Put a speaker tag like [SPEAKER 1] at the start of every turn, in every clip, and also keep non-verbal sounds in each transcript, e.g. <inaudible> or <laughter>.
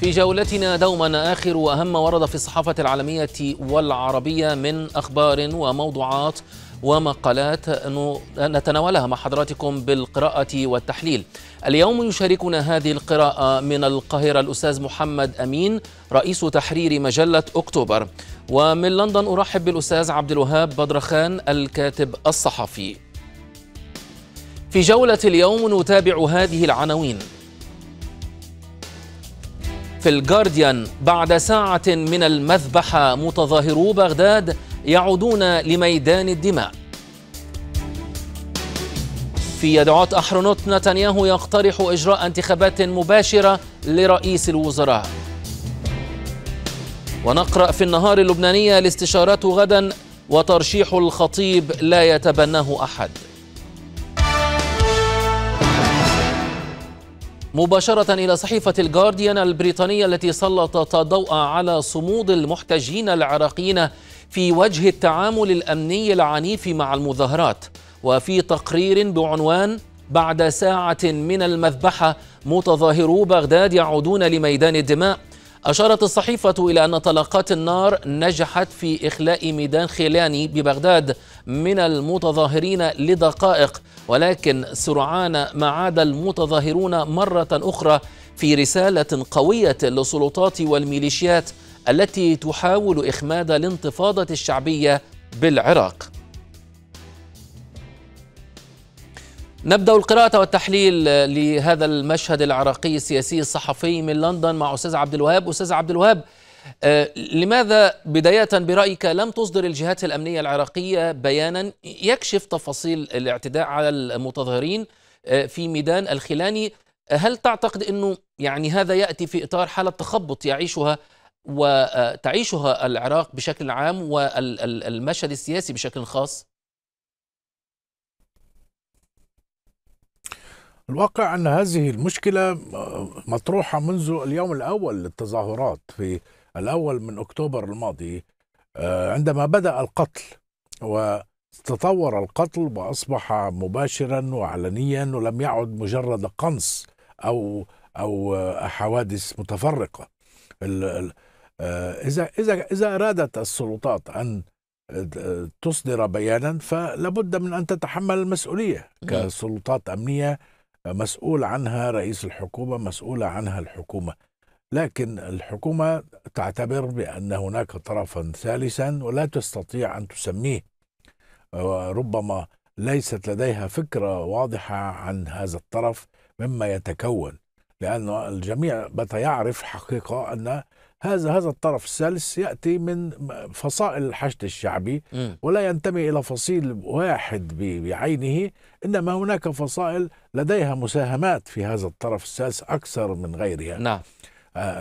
[SPEAKER 1] في جولتنا دوما آخر وأهم ما ورد في الصحافة العالمية والعربية من أخبار وموضوعات ومقالات نتناولها مع حضراتكم بالقراءة والتحليل اليوم يشاركنا هذه القراءة من القاهرة الأستاذ محمد أمين رئيس تحرير مجلة أكتوبر ومن لندن أرحب بالأستاذ عبد الوهاب بدرخان الكاتب الصحفي في جولة اليوم نتابع هذه العناوين في الجارديان بعد ساعة من المذبحة متظاهرو بغداد يعودون لميدان الدماء في يدعوت أحرنوت نتنياهو يقترح إجراء انتخابات مباشرة لرئيس الوزراء ونقرأ في النهار اللبنانية الاستشارات غدا وترشيح الخطيب لا يتبناه أحد مباشرة إلى صحيفة الجارديان البريطانية التي سلطت ضوء على صمود المحتجين العراقيين في وجه التعامل الأمني العنيف مع المظاهرات وفي تقرير بعنوان بعد ساعة من المذبحة متظاهرو بغداد يعودون لميدان الدماء أشارت الصحيفة إلى أن طلقات النار نجحت في إخلاء ميدان خيلاني ببغداد من المتظاهرين لدقائق ولكن سرعان ما عاد المتظاهرون مرة أخرى في رسالة قوية للسلطات والميليشيات التي تحاول إخماد الانتفاضة الشعبية بالعراق نبدأ القراءة والتحليل لهذا المشهد العراقي السياسي الصحفي من لندن مع أستاذ عبد الوهاب أستاذ عبد الوهاب آه، لماذا بداية برأيك لم تصدر الجهات الأمنية العراقية بيانا يكشف تفاصيل الاعتداء على المتظاهرين آه، في ميدان الخلاني هل تعتقد أنه يعني هذا يأتي في إطار حالة تخبط يعيشها وتعيشها آه، العراق بشكل عام والمشهد السياسي بشكل خاص؟
[SPEAKER 2] الواقع أن هذه المشكلة مطروحة منذ اليوم الأول للتظاهرات في الأول من أكتوبر الماضي آه، عندما بدأ القتل وتطور القتل وأصبح مباشرا وعلنيا ولم يعد مجرد قنص أو أو آه، حوادث متفرقة آه، إذا إذا إذا أرادت السلطات أن تصدر بيانا فلابد من أن تتحمل المسؤولية كسلطات أمنية مسؤول عنها رئيس الحكومة مسؤولة عنها الحكومة لكن الحكومة تعتبر بأن هناك طرفا ثالثا ولا تستطيع أن تسميه ربما ليست لديها فكرة واضحة عن هذا الطرف مما يتكون لأن الجميع بات يعرف حقيقة أن هذا هذا الطرف الثالث يأتي من فصائل الحشد الشعبي ولا ينتمي إلى فصيل واحد بعينه إنما هناك فصائل لديها مساهمات في هذا الطرف الثالث أكثر من غيرها نعم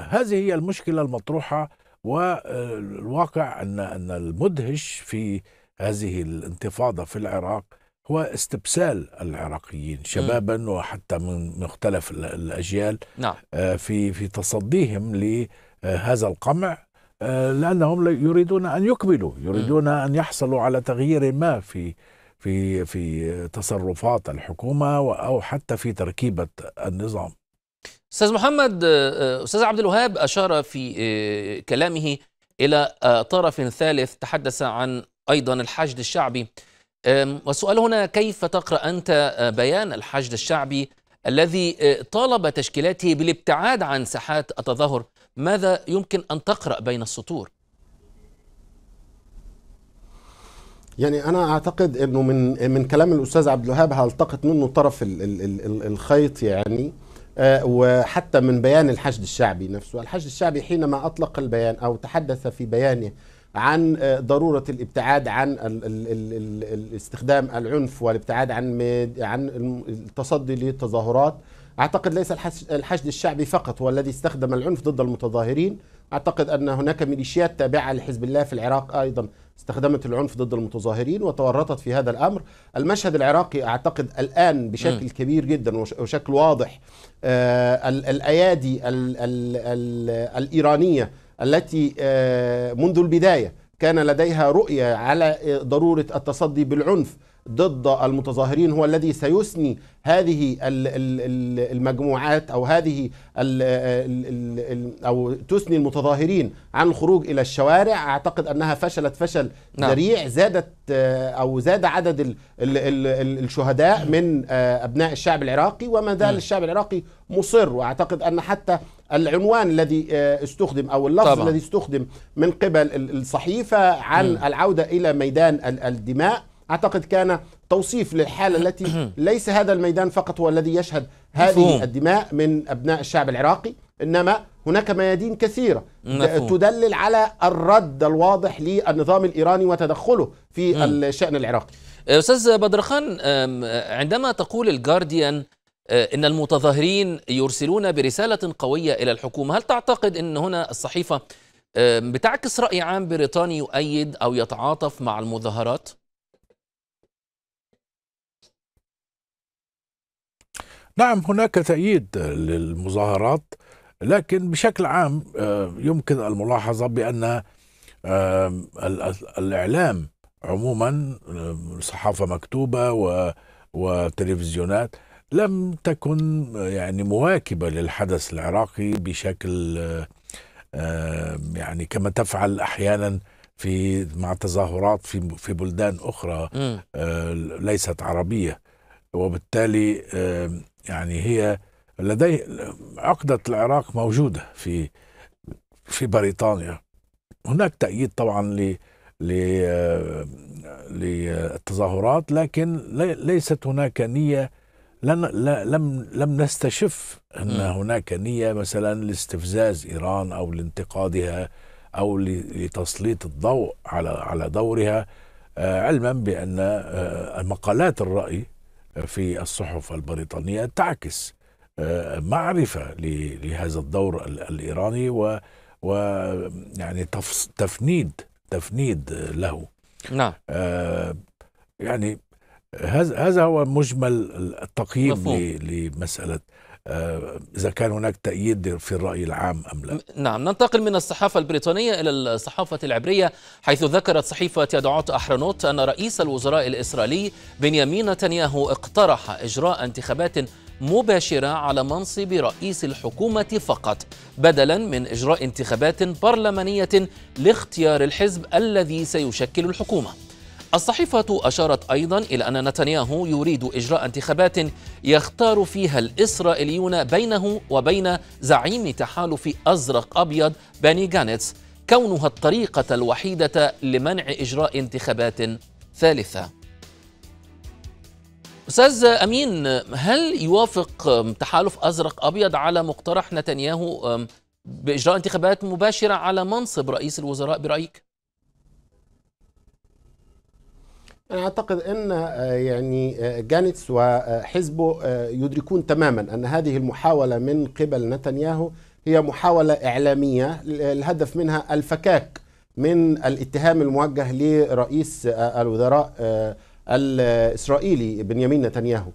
[SPEAKER 2] هذه هي المشكلة المطروحة والواقع أن أن المدهش في هذه الانتفاضة في العراق هو استبسال العراقيين شبابا وحتى من مختلف الأجيال نعم. آه، في في تصديهم لهذا آه، القمع آه، لأنهم يريدون أن يكملوا يريدون أن يحصلوا على تغيير ما في في في تصرفات الحكومة أو حتى في تركيبة النظام
[SPEAKER 1] استاذ محمد آه، آه، استاذ عبد الوهاب اشار في آه، كلامه الى طرف ثالث تحدث عن ايضا الحشد الشعبي والسؤال هنا كيف تقرا انت بيان الحشد الشعبي الذي طالب تشكيلاته بالابتعاد عن ساحات التظاهر ماذا يمكن ان تقرا بين السطور
[SPEAKER 3] يعني انا اعتقد انه من من كلام الاستاذ عبد الوهاب هلتقط منه طرف الخيط يعني آه، وحتى من بيان الحشد الشعبي نفسه الحشد الشعبي حينما أطلق البيان أو تحدث في بيانه عن آه، ضرورة الابتعاد عن استخدام العنف والابتعاد عن عن التصدي للتظاهرات أعتقد ليس الحشد الشعبي فقط هو الذي استخدم العنف ضد المتظاهرين اعتقد ان هناك ميليشيات تابعه لحزب الله في العراق ايضا استخدمت العنف ضد المتظاهرين وتورطت في هذا الامر، المشهد العراقي اعتقد الان بشكل م. كبير جدا وشكل واضح آه الايادي الايرانيه التي آه منذ البدايه كان لديها رؤيه على ضروره التصدي بالعنف ضد المتظاهرين هو الذي سيثني هذه المجموعات او هذه او تثني المتظاهرين عن الخروج الى الشوارع اعتقد انها فشلت فشل نعم. ذريع نعم. زادت آه، او زاد عدد الشهداء من آه، ابناء الشعب العراقي وما زال نعم. الشعب العراقي مصر واعتقد ان حتى العنوان الذي آه، استخدم او اللفظ طبعا. الذي استخدم من قبل الصحيفه عن العوده الى ميدان الدماء اعتقد كان توصيف للحاله <coughs> التي ليس هذا الميدان فقط هو الذي يشهد هذه الدماء من ابناء الشعب العراقي انما هناك ميادين كثيره مفهوم. تدلل على الرد الواضح للنظام الايراني وتدخله في م. الشان العراقي. استاذ
[SPEAKER 1] بدرخان عندما تقول الجارديان أه، ان المتظاهرين يرسلون برساله قويه الى الحكومه، هل تعتقد ان هنا الصحيفه بتعكس راي عام بريطاني يؤيد او يتعاطف مع المظاهرات؟
[SPEAKER 2] نعم هناك تأييد للمظاهرات لكن بشكل عام آه، يمكن الملاحظة بأن آه، الإعلام عموما آه، صحافة مكتوبة وتلفزيونات لم تكن يعني مواكبة للحدث العراقي بشكل يعني كما تفعل أحيانا في مع تظاهرات في في بلدان أخرى ليست عربية وبالتالي يعني هي لديه عقدة العراق موجودة في في بريطانيا هناك تأييد طبعا ل آه، للتظاهرات لكن ليست هناك نية لن لم لم نستشف ان هناك نية مثلا لاستفزاز ايران او لانتقادها او لتسليط الضوء على على دورها آه، علما بان آه، مقالات الرأي في الصحف البريطانية تعكس آه، معرفة لهذا الدور الإيراني و ويعني تفنيد تفنيد له نعم آه، يعني هذا هذا هو مجمل التقييم لمسألة آه، إذا كان هناك تأييد في الرأي العام أم لا
[SPEAKER 1] نعم ننتقل من الصحافة البريطانية إلى الصحافة العبرية حيث ذكرت صحيفة يدعوت أحرنوت أن رئيس الوزراء الإسرائيلي بنيامين نتنياهو اقترح إجراء انتخابات مباشرة على منصب رئيس الحكومة فقط بدلا من إجراء انتخابات برلمانية لاختيار الحزب الذي سيشكل الحكومة الصحيفة أشارت أيضا إلى أن نتنياهو يريد إجراء انتخابات يختار فيها الإسرائيليون بينه وبين زعيم تحالف أزرق أبيض باني جانيتس كونها الطريقة الوحيدة لمنع إجراء انتخابات ثالثة أستاذ أمين هل يوافق تحالف أزرق أبيض على مقترح نتنياهو بإجراء انتخابات مباشرة على منصب رئيس الوزراء برأيك؟
[SPEAKER 3] أنا أعتقد أن آه، يعني آه، جانيتس وحزبه آه، يدركون تماما أن هذه المحاولة من قبل نتنياهو هي محاولة إعلامية الهدف منها الفكاك من الاتهام الموجه لرئيس الوزراء الإسرائيلي بنيامين نتنياهو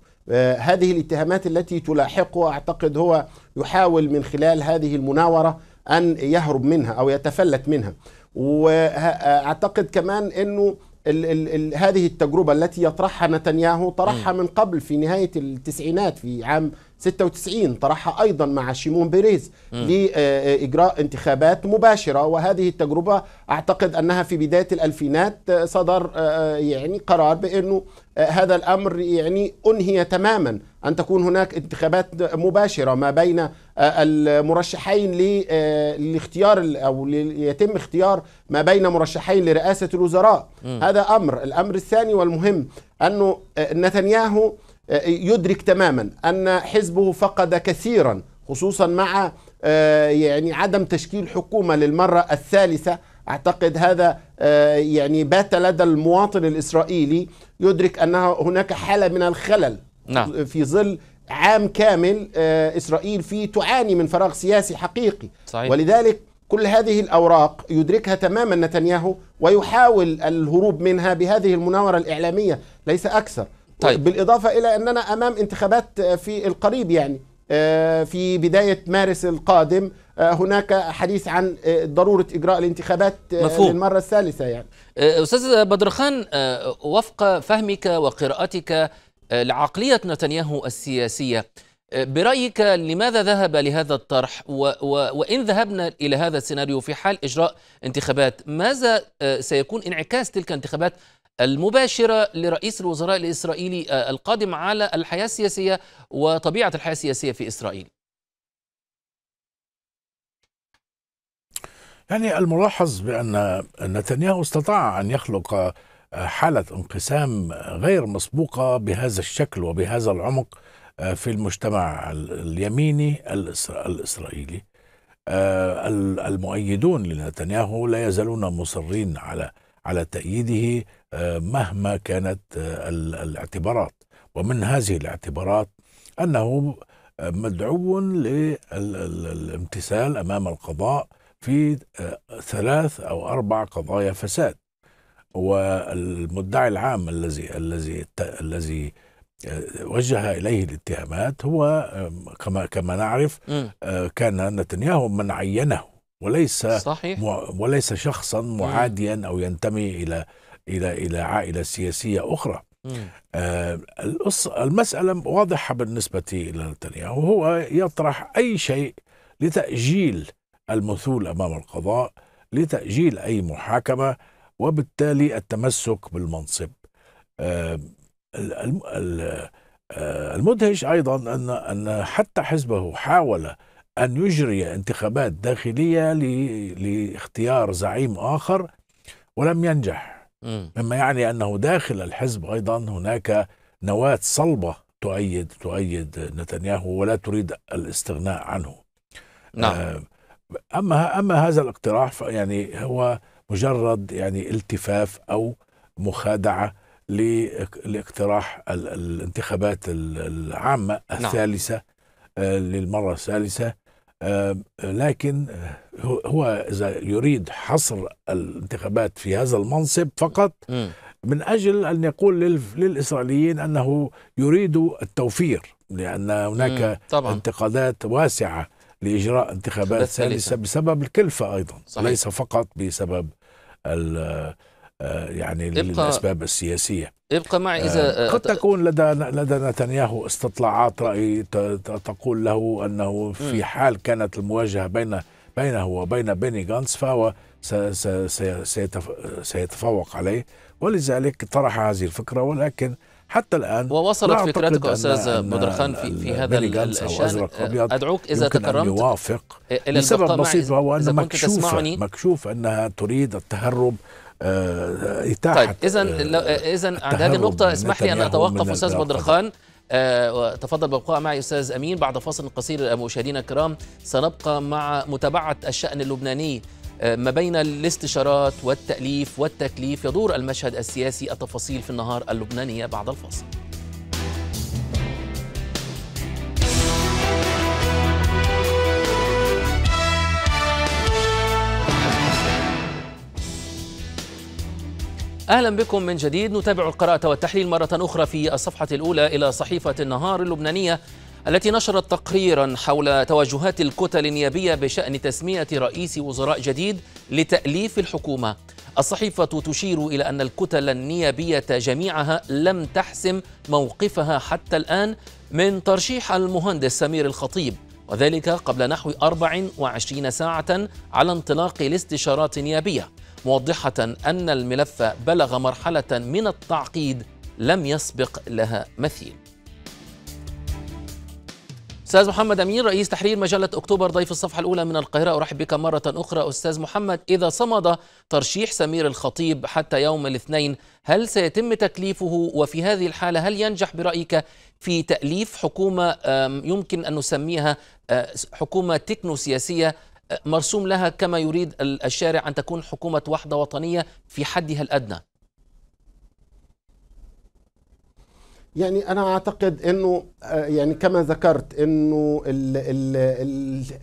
[SPEAKER 3] هذه الاتهامات التي تلاحقه أعتقد هو يحاول من خلال هذه المناورة أن يهرب منها أو يتفلت منها وأعتقد كمان أنه الـ الـ الـ هذه التجربة التي يطرحها نتنياهو طرحها من قبل في نهاية التسعينات في عام 96 طرحها ايضا مع شيمون بيريز لاجراء انتخابات مباشره وهذه التجربه اعتقد انها في بدايه الالفينات آه، صدر آه، آه، يعني قرار بانه هذا الامر يعني انهي تماما ان تكون هناك انتخابات مباشره ما بين المرشحين لاختيار او يتم اختيار ما بين مرشحين لرئاسه الوزراء م. هذا امر الامر الثاني والمهم انه نتنياهو يدرك تماما أن حزبه فقد كثيرا خصوصا مع آه، يعني عدم تشكيل حكومة للمرة الثالثة أعتقد هذا آه، يعني بات لدى المواطن الإسرائيلي يدرك أن هناك حالة من الخلل نعم. في ظل عام كامل آه، إسرائيل فيه تعاني من فراغ سياسي حقيقي صحيح. ولذلك كل هذه الأوراق يدركها تماما نتنياهو ويحاول الهروب منها بهذه المناورة الإعلامية ليس أكثر طيب. بالإضافة إلى أننا أمام انتخابات آه، في القريب يعني آه، في بداية مارس القادم آه، هناك حديث عن ضرورة إجراء الانتخابات مفهوم. للمرة الثالثة يعني
[SPEAKER 1] أستاذ بدرخان وفق فهمك وقراءتك لعقلية نتنياهو السياسية برأيك لماذا ذهب لهذا الطرح و و وإن ذهبنا إلى هذا السيناريو في حال إجراء انتخابات ماذا سيكون انعكاس تلك الانتخابات المباشرة لرئيس الوزراء الإسرائيلي آه، القادم على الحياة السياسية وطبيعة الحياة السياسية في إسرائيل
[SPEAKER 2] يعني الملاحظ بأن نتنياهو استطاع أن يخلق آه، حالة انقسام غير مسبوقة بهذا الشكل وبهذا العمق آه، في المجتمع اليميني الإسرائيلي المؤيدون لنتنياهو لا يزالون مصرين على على تأييده آه، مهما كانت آه، الاعتبارات ومن هذه الاعتبارات أنه آه، مدعو للامتثال أمام القضاء في ثلاث أو أربع قضايا فساد والمدعي العام الذي الذي الذي وجه اليه الاتهامات هو كما كما نعرف كان نتنياهو من عينه
[SPEAKER 3] وليس صحيح.
[SPEAKER 2] وليس شخصا معاديا او ينتمي الى الى الى عائله سياسيه اخرى آه المساله واضحه بالنسبه لنتنياهو هو يطرح اي شيء لتاجيل المثول امام القضاء لتاجيل اي محاكمه وبالتالي التمسك بالمنصب آه, آه، المدهش ايضا ان ان حتى حزبه حاول أن يجري انتخابات داخلية لاختيار زعيم آخر ولم ينجح مما يعني أنه داخل الحزب أيضا هناك نواة صلبة تؤيد تؤيد نتنياهو ولا تريد الاستغناء عنه نعم آه، أما أما هذا الاقتراح يعني هو مجرد يعني التفاف أو مخادعة لاقتراح الانتخابات العامة نعم. الثالثة نعم. للمرة الثالثة آه، لكن هو إذا يريد حصر الانتخابات في هذا المنصب فقط من أجل أن يقول للإسرائيليين أنه يريد التوفير لأن هناك طبعا. انتقادات واسعة لإجراء انتخابات سلسة بسبب الكلفة أيضا صحيح. ليس فقط بسبب ال آه، يعني للاسباب السياسيه ابقى معي آه، اذا آه، قد تكون لدى لدى نتنياهو استطلاعات راي تقول له انه في حال كانت المواجهه بين بينه وبين بيني غانس فهو سيتفوق عليه ولذلك طرح هذه الفكره ولكن حتى الان ووصلت فكرتك استاذ بدرخان في في هذا الشان ادعوك اذا تكرمت يوافق يوافق لسبب بسيط وهو ان مكشوف مكشوف انها تريد التهرب إتاحة طيب إذا آه،
[SPEAKER 1] آه، إذا عند هذه النقطة اسمح لي أن أتوقف أستاذ بدرخان خان آه، تفضل بابقاء معي استاذ امين بعد فاصل قصير مشاهدينا الكرام سنبقى مع متابعه الشان اللبناني ما بين الاستشارات والتاليف والتكليف يدور المشهد السياسي التفاصيل في النهار اللبنانيه بعد الفاصل أهلا بكم من جديد نتابع القراءة والتحليل مرة أخرى في الصفحة الأولى إلى صحيفة النهار اللبنانية التي نشرت تقريرا حول توجهات الكتل النيابية بشأن تسمية رئيس وزراء جديد لتأليف الحكومة الصحيفة تشير إلى أن الكتل النيابية جميعها لم تحسم موقفها حتى الآن من ترشيح المهندس سمير الخطيب وذلك قبل نحو 24 ساعة على انطلاق الاستشارات النيابية موضحة أن الملف بلغ مرحلة من التعقيد لم يسبق لها مثيل استاذ محمد امين رئيس تحرير مجله اكتوبر ضيف الصفحه الاولى من القاهره ارحب بك مره اخرى استاذ محمد اذا صمد ترشيح سمير الخطيب حتى يوم الاثنين هل سيتم تكليفه وفي هذه الحاله هل ينجح برايك في تاليف حكومه يمكن ان نسميها أه، حكومه تكنو سياسيه مرسوم لها كما يريد الشارع أن تكون حكومة وحدة وطنية في حدها الأدنى
[SPEAKER 3] يعني انا اعتقد انه آه، يعني كما ذكرت انه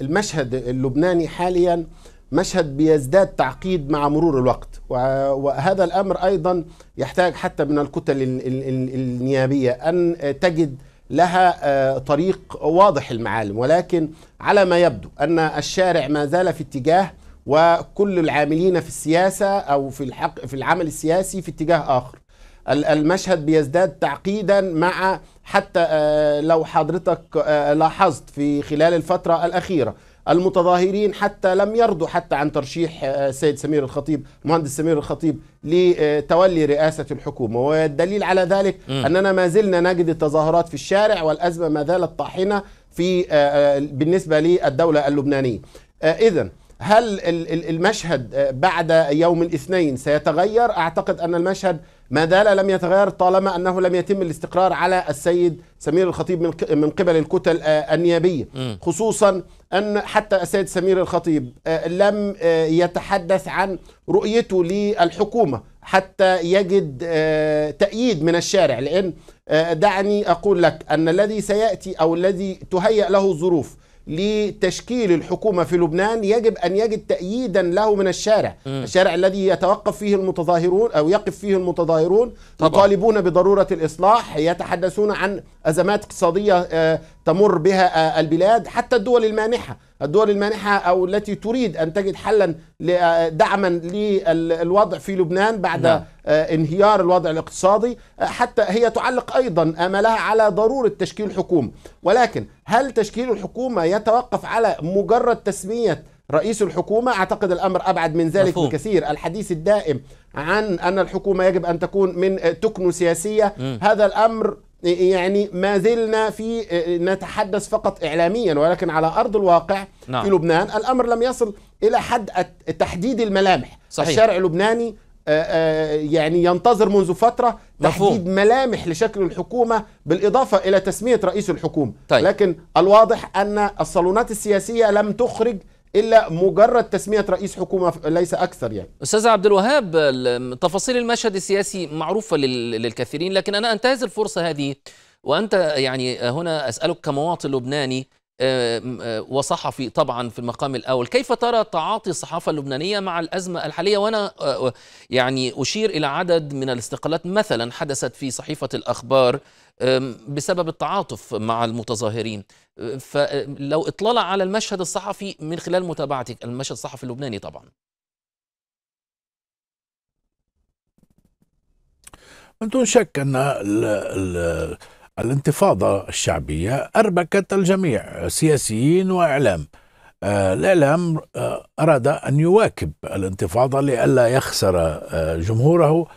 [SPEAKER 3] المشهد اللبناني حاليا مشهد بيزداد تعقيد مع مرور الوقت وهذا الامر ايضا يحتاج حتى من الكتل النيابيه ان تجد لها آه، طريق واضح المعالم ولكن على ما يبدو ان الشارع ما زال في اتجاه وكل العاملين في السياسه او في الحق في العمل السياسي في اتجاه اخر المشهد بيزداد تعقيدا مع حتى آه، لو حضرتك آه، لاحظت في خلال الفتره الاخيره المتظاهرين حتى لم يرضوا حتى عن ترشيح آه، السيد سمير الخطيب المهندس سمير الخطيب لتولي رئاسة الحكومة والدليل على ذلك م. أننا ما زلنا نجد التظاهرات في الشارع والأزمة ما زالت طاحنة في آه، آه، بالنسبة للدولة اللبنانية إذا هل المشهد بعد يوم الاثنين سيتغير؟ أعتقد أن المشهد ما دال لم يتغير طالما انه لم يتم الاستقرار على السيد سمير الخطيب من من قبل الكتل آه، النيابيه خصوصا ان حتى السيد سمير الخطيب آه، لم آه، يتحدث عن رؤيته للحكومه حتى يجد تأييد من الشارع لأن دعني أقول لك أن الذي سيأتي أو الذي تهيأ له الظروف لتشكيل الحكومة في لبنان يجب أن يجد تأييدا له من الشارع م. الشارع الذي يتوقف فيه المتظاهرون أو يقف فيه المتظاهرون يطالبون بضرورة الإصلاح يتحدثون عن أزمات اقتصادية آه، تمر بها آه، البلاد حتى الدول المانحة الدول المانحة أو التي تريد أن تجد حلا آه، دعما للوضع في لبنان بعد نعم. آه، انهيار الوضع الاقتصادي حتى هي تعلق أيضا أملها على ضرورة تشكيل حكومة ولكن هل تشكيل الحكومة يتوقف على مجرد تسمية رئيس الحكومة أعتقد الأمر أبعد من ذلك مفهوم. بكثير الحديث الدائم عن أن الحكومة يجب أن تكون من تكن سياسية م. هذا الأمر يعني ما زلنا في آه، نتحدث فقط اعلاميا ولكن على ارض الواقع نعم. في لبنان الامر لم يصل الى حد تحديد الملامح صحيح. الشارع اللبناني آه، آه، يعني ينتظر منذ فترة مفهوم. تحديد ملامح لشكل الحكومة بالإضافة إلى تسمية رئيس الحكومة طيب. لكن الواضح أن الصالونات السياسية لم تخرج الا مجرد تسميه رئيس حكومه ليس اكثر يعني استاذ عبد
[SPEAKER 1] الوهاب تفاصيل المشهد السياسي معروفه للكثيرين لكن انا انتهز الفرصه هذه وانت يعني هنا اسالك كمواطن لبناني وصحفي طبعا في المقام الاول كيف ترى تعاطي الصحافه اللبنانيه مع الازمه الحاليه وانا آه، آه، يعني اشير الى عدد من الاستقالات مثلا حدثت في صحيفه الاخبار بسبب التعاطف مع المتظاهرين آه، فلو اطلال على المشهد الصحفي من خلال متابعتك المشهد الصحفي اللبناني طبعا
[SPEAKER 2] من دون شك ان ال ال الانتفاضة الشعبية أربكت الجميع سياسيين وإعلام آه، الإعلام آه، أراد أن يواكب الانتفاضة لئلا يخسر آه، جمهوره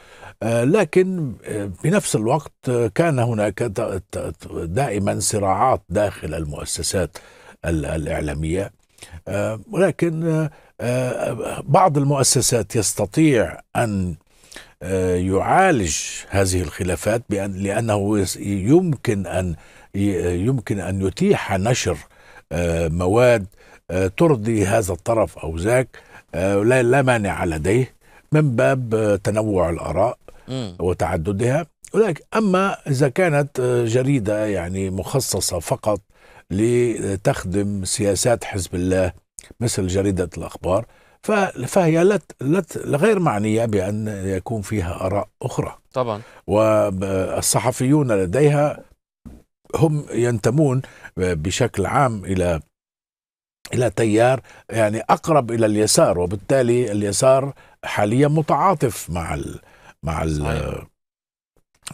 [SPEAKER 2] لكن بنفس الوقت كان هناك دائما صراعات داخل المؤسسات الإعلامية ولكن بعض المؤسسات يستطيع أن آه، يعالج هذه الخلافات بأن لأنه يمكن أن يمكن أن يتيح نشر آه، مواد آه، ترضي هذا الطرف أو ذاك لا مانع لديه من باب تنوع الآراء وتعددها ولكن أما إذا كانت جريدة يعني مخصصة فقط لتخدم سياسات حزب الله مثل جريدة الأخبار فهي لت غير معنية بأن يكون فيها آراء أخرى طبعا والصحفيون لديها هم ينتمون بشكل عام إلى إلى تيار يعني أقرب إلى اليسار وبالتالي اليسار حاليا متعاطف مع ال مع ال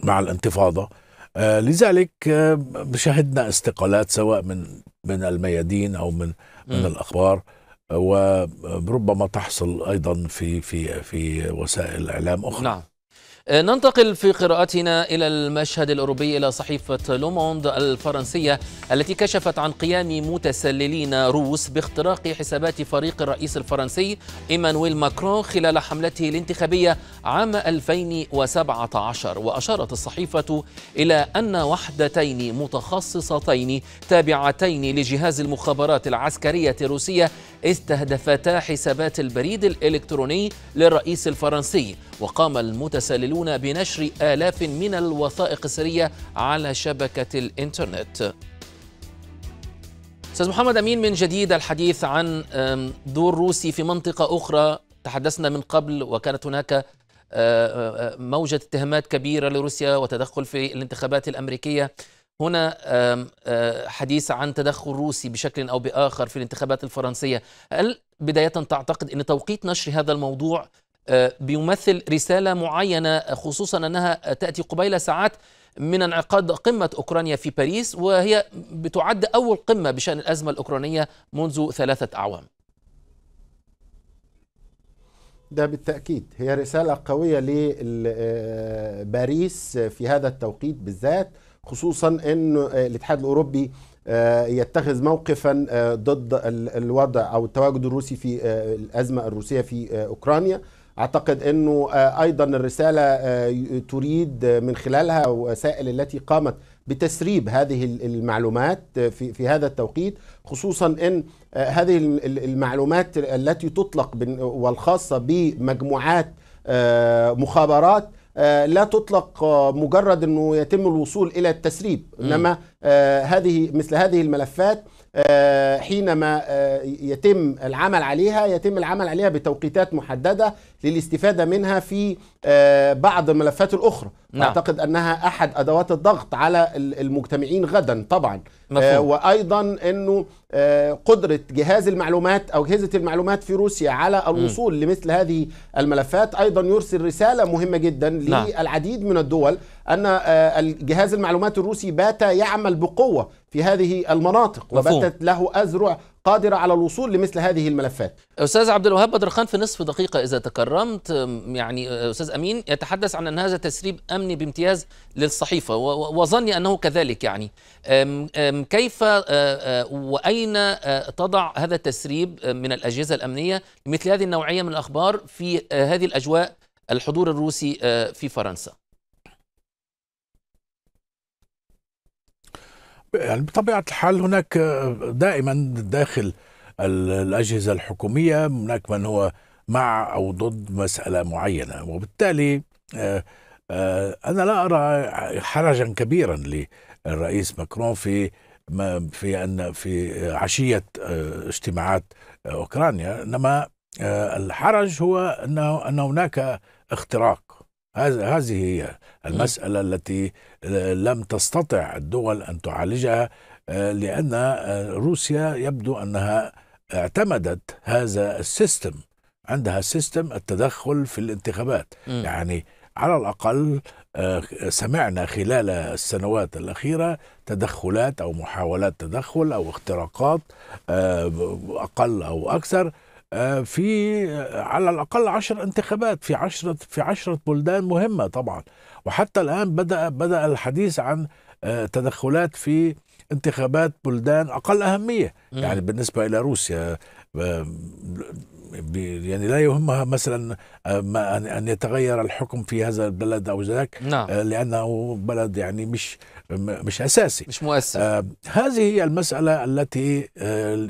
[SPEAKER 2] مع الانتفاضة آه، لذلك آه، شهدنا استقالات سواء من من الميادين أو من من الأخبار وربما تحصل ايضا في في في وسائل اعلام اخرى نعم
[SPEAKER 1] آه، ننتقل في قراءتنا إلى المشهد الأوروبي إلى صحيفة لوموند الفرنسية التي كشفت عن قيام متسللين روس باختراق حسابات فريق الرئيس الفرنسي إيمانويل ماكرون خلال حملته الانتخابية عام 2017 وأشارت الصحيفة إلى أن وحدتين متخصصتين تابعتين لجهاز المخابرات العسكرية الروسية استهدفتا حسابات البريد الإلكتروني للرئيس الفرنسي وقام المتسللون بنشر آلاف من الوثائق السرية على شبكة الإنترنت أستاذ محمد أمين من جديد الحديث عن دور روسي في منطقة أخرى تحدثنا من قبل وكانت هناك آه، آه، آه، موجة اتهامات كبيرة لروسيا وتدخل في الانتخابات الأمريكية هنا حديث عن تدخل روسي بشكل أو بآخر في الانتخابات الفرنسية هل بداية تعتقد أن توقيت نشر هذا الموضوع بيمثل رسالة معينة خصوصا أنها تأتي قبيل ساعات من انعقاد قمة أوكرانيا في باريس وهي بتعد أول قمة بشأن الأزمة الأوكرانية منذ ثلاثة أعوام
[SPEAKER 3] ده بالتأكيد هي رسالة قوية لباريس آه، في هذا التوقيت بالذات خصوصا أن آه، الاتحاد الأوروبي آه، يتخذ موقفا ضد الوضع أو التواجد الروسي في الأزمة الروسية في أوكرانيا اعتقد انه آه، ايضا الرساله آه، تريد آه، من خلالها وسائل التي قامت بتسريب هذه المعلومات في في هذا التوقيت خصوصا ان هذه المعلومات التي تطلق والخاصه بمجموعات مخابرات لا تطلق مجرد انه يتم الوصول الى التسريب انما هذه مثل هذه الملفات حينما يتم العمل عليها يتم العمل عليها بتوقيتات محدده للاستفاده منها في آه، بعض الملفات الاخرى نعم. اعتقد انها احد ادوات الضغط على المجتمعين غدا طبعا مفهوم. آه، وايضا انه آه، قدره جهاز المعلومات او اجهزه المعلومات في روسيا على الوصول م. لمثل هذه الملفات ايضا يرسل رساله مهمه جدا نعم. للعديد من الدول ان جهاز المعلومات الروسي بات يعمل بقوه في هذه المناطق مفهوم. وباتت له ازرع قادرة على الوصول لمثل هذه الملفات
[SPEAKER 1] أستاذ عبد الوهاب بدرخان في نصف دقيقة إذا تكرمت يعني أستاذ أمين يتحدث عن أن هذا تسريب أمني بامتياز للصحيفة وظني أنه كذلك يعني أم أم كيف وأين تضع هذا التسريب من الأجهزة الأمنية مثل هذه النوعية من الأخبار في هذه الأجواء الحضور الروسي في فرنسا
[SPEAKER 2] يعني بطبيعة الحال هناك آه، دائما داخل الأجهزة الحكومية هناك من هو مع أو ضد مسألة معينة وبالتالي آه، آه، أنا لا أرى حرجا كبيرا للرئيس ماكرون في في أن في عشية اجتماعات أوكرانيا إنما الحرج هو أنه أن هناك اختراق هذه هي نعم. المسألة التي آه، لم تستطع الدول أن تعالجها آه، لأن آه، روسيا يبدو أنها اعتمدت هذا السيستم عندها سيستم التدخل في الانتخابات م. يعني على الأقل سمعنا خلال السنوات الأخيرة تدخلات أو محاولات تدخل أو اختراقات أقل أو أكثر آه، في آه، على الأقل عشر انتخابات في عشرة في عشرة بلدان مهمة طبعا وحتى الآن بدأ بدأ الحديث عن آه، تدخلات في انتخابات بلدان أقل أهمية يعني بالنسبة إلى روسيا آه، يعني لا يهمها مثلا آه، ان يتغير الحكم في هذا البلد او ذاك نعم. آه، لانه بلد يعني مش مش اساسي مش مؤثر هذه هي المساله التي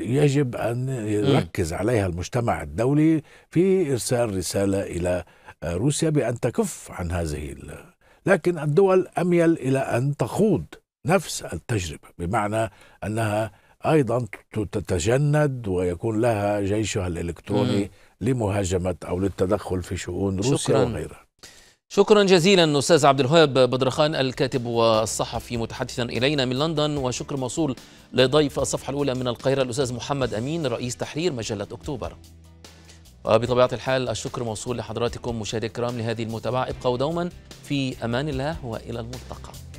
[SPEAKER 2] يجب ان يركز عليها المجتمع الدولي في ارسال رساله الى روسيا بان تكف عن هذه لكن الدول اميل الى ان تخوض نفس التجربه بمعنى انها أيضا تتجند ويكون لها جيشها الإلكتروني مم. لمهاجمة أو للتدخل في شؤون روسيا شكرا. وغيرها
[SPEAKER 1] شكرا جزيلا أستاذ عبد الوهاب بدرخان الكاتب والصحفي متحدثا إلينا من لندن وشكر موصول لضيف الصفحة الأولى من القاهرة الأستاذ محمد أمين رئيس تحرير مجلة أكتوبر وبطبيعة الحال الشكر موصول لحضراتكم مشاهدي الكرام لهذه المتابعة ابقوا دوما في أمان الله وإلى الملتقى